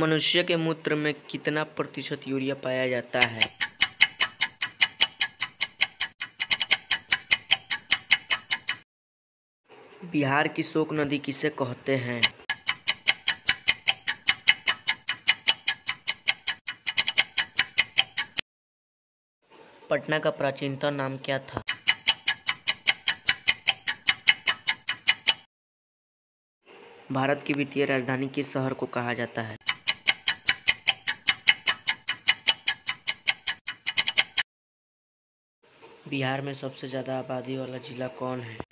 मनुष्य के मूत्र में कितना प्रतिशत यूरिया पाया जाता है? बिहार की शोक नदी किसे कहते हैं पटना का प्राचीनतम नाम क्या था भारत की वित्तीय राजधानी किस शहर को कहा जाता है बिहार में सबसे ज़्यादा आबादी वाला जिला कौन है?